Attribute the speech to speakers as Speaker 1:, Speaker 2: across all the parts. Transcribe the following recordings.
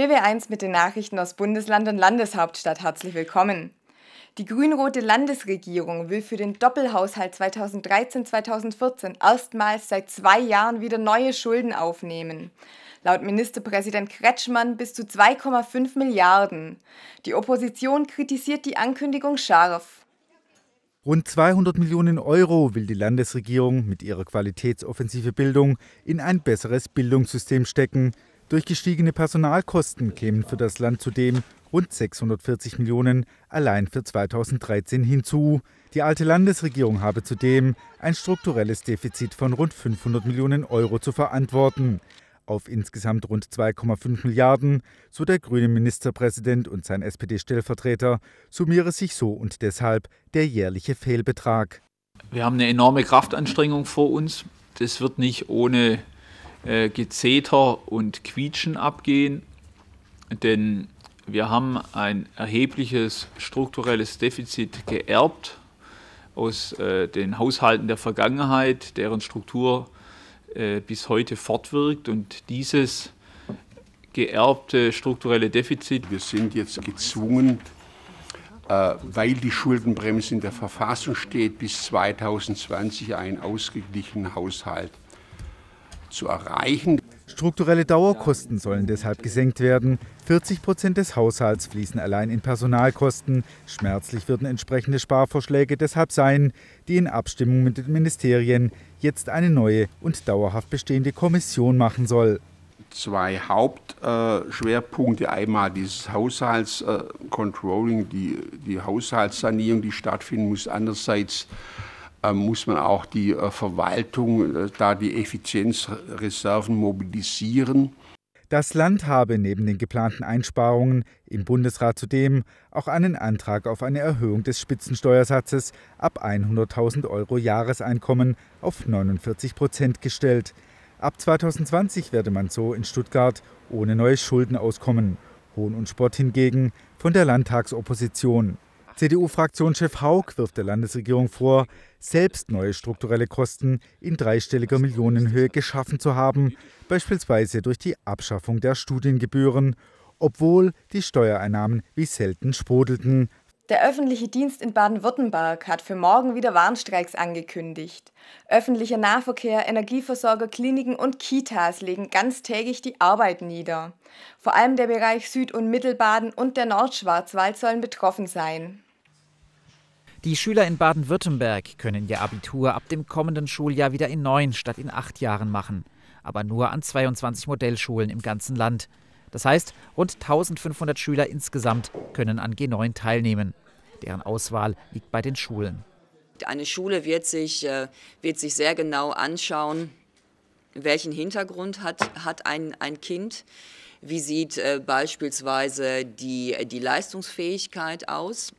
Speaker 1: BW1 mit den Nachrichten aus Bundesland und Landeshauptstadt. Herzlich willkommen. Die grün-rote Landesregierung will für den Doppelhaushalt 2013-2014 erstmals seit zwei Jahren wieder neue Schulden aufnehmen. Laut Ministerpräsident Kretschmann bis zu 2,5 Milliarden. Die Opposition kritisiert die Ankündigung scharf.
Speaker 2: Rund 200 Millionen Euro will die Landesregierung mit ihrer Qualitätsoffensive Bildung in ein besseres Bildungssystem stecken, durch gestiegene Personalkosten kämen für das Land zudem rund 640 Millionen allein für 2013 hinzu. Die alte Landesregierung habe zudem ein strukturelles Defizit von rund 500 Millionen Euro zu verantworten. Auf insgesamt rund 2,5 Milliarden, so der grüne Ministerpräsident und sein SPD-Stellvertreter, summiere sich so und deshalb der jährliche Fehlbetrag. Wir haben eine enorme Kraftanstrengung vor uns. Das wird nicht ohne äh, Gezeter und Quietschen abgehen, denn wir haben ein erhebliches strukturelles Defizit geerbt aus äh, den Haushalten der Vergangenheit, deren Struktur äh, bis heute fortwirkt und dieses geerbte strukturelle Defizit. Wir sind jetzt gezwungen, äh, weil die Schuldenbremse in der Verfassung steht, bis 2020 einen ausgeglichenen Haushalt zu erreichen. Strukturelle Dauerkosten sollen deshalb gesenkt werden. 40 Prozent des Haushalts fließen allein in Personalkosten. Schmerzlich würden entsprechende Sparvorschläge deshalb sein, die in Abstimmung mit den Ministerien jetzt eine neue und dauerhaft bestehende Kommission machen soll. Zwei Hauptschwerpunkte, einmal dieses Haushaltscontrolling, die, die Haushaltssanierung, die stattfinden muss, andererseits äh, muss man auch die äh, Verwaltung, äh, da die Effizienzreserven mobilisieren. Das Land habe neben den geplanten Einsparungen im Bundesrat zudem auch einen Antrag auf eine Erhöhung des Spitzensteuersatzes ab 100.000 Euro Jahreseinkommen auf 49 Prozent gestellt. Ab 2020 werde man so in Stuttgart ohne neue Schulden auskommen. Hohn und Spott hingegen von der Landtagsopposition. CDU-Fraktionschef Haug wirft der Landesregierung vor, selbst neue strukturelle Kosten in dreistelliger Millionenhöhe geschaffen zu haben, beispielsweise durch die Abschaffung der Studiengebühren, obwohl die Steuereinnahmen wie selten sprudelten.
Speaker 1: Der öffentliche Dienst in Baden-Württemberg hat für morgen wieder Warnstreiks angekündigt. Öffentlicher Nahverkehr, Energieversorger, Kliniken und Kitas legen ganztägig die Arbeit nieder. Vor allem der Bereich Süd- und Mittelbaden und der Nordschwarzwald sollen betroffen sein.
Speaker 3: Die Schüler in Baden-Württemberg können ihr Abitur ab dem kommenden Schuljahr wieder in neun statt in acht Jahren machen. Aber nur an 22 Modellschulen im ganzen Land. Das heißt, rund 1500 Schüler insgesamt können an G9 teilnehmen. Deren Auswahl liegt bei den Schulen.
Speaker 4: Eine Schule wird sich, äh, wird sich sehr genau anschauen, welchen Hintergrund hat, hat ein, ein Kind. Wie sieht äh, beispielsweise die, die Leistungsfähigkeit aus?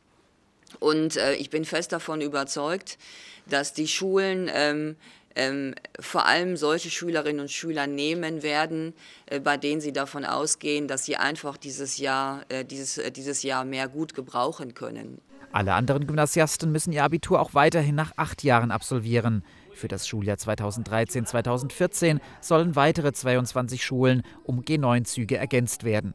Speaker 4: Und äh, ich bin fest davon überzeugt, dass die Schulen ähm, ähm, vor allem solche Schülerinnen und Schüler nehmen werden, äh, bei denen sie davon ausgehen, dass sie einfach dieses Jahr, äh, dieses, äh, dieses Jahr mehr gut gebrauchen können.
Speaker 3: Alle anderen Gymnasiasten müssen ihr Abitur auch weiterhin nach acht Jahren absolvieren. Für das Schuljahr 2013-2014 sollen weitere 22 Schulen um G9-Züge ergänzt werden.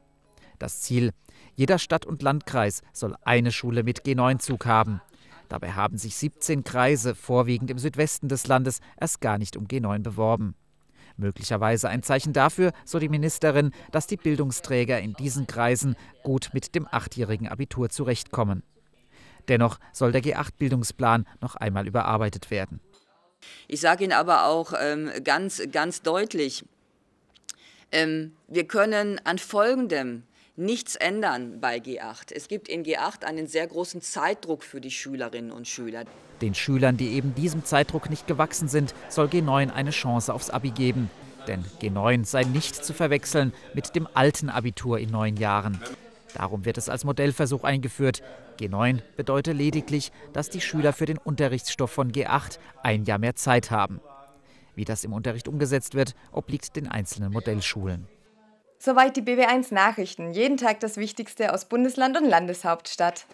Speaker 3: Das Ziel, jeder Stadt- und Landkreis soll eine Schule mit G9-Zug haben. Dabei haben sich 17 Kreise, vorwiegend im Südwesten des Landes, erst gar nicht um G9 beworben. Möglicherweise ein Zeichen dafür, so die Ministerin, dass die Bildungsträger in diesen Kreisen gut mit dem achtjährigen Abitur zurechtkommen. Dennoch soll der G8-Bildungsplan noch einmal überarbeitet werden.
Speaker 4: Ich sage Ihnen aber auch ähm, ganz, ganz deutlich, ähm, wir können an Folgendem nichts ändern bei G8. Es gibt in G8 einen sehr großen Zeitdruck für die Schülerinnen und Schüler.
Speaker 3: Den Schülern, die eben diesem Zeitdruck nicht gewachsen sind, soll G9 eine Chance aufs Abi geben. Denn G9 sei nicht zu verwechseln mit dem alten Abitur in neun Jahren. Darum wird es als Modellversuch eingeführt. G9 bedeutet lediglich, dass die Schüler für den Unterrichtsstoff von G8 ein Jahr mehr Zeit haben. Wie das im Unterricht umgesetzt wird, obliegt den einzelnen Modellschulen.
Speaker 1: Soweit die BW1 Nachrichten. Jeden Tag das Wichtigste aus Bundesland und Landeshauptstadt.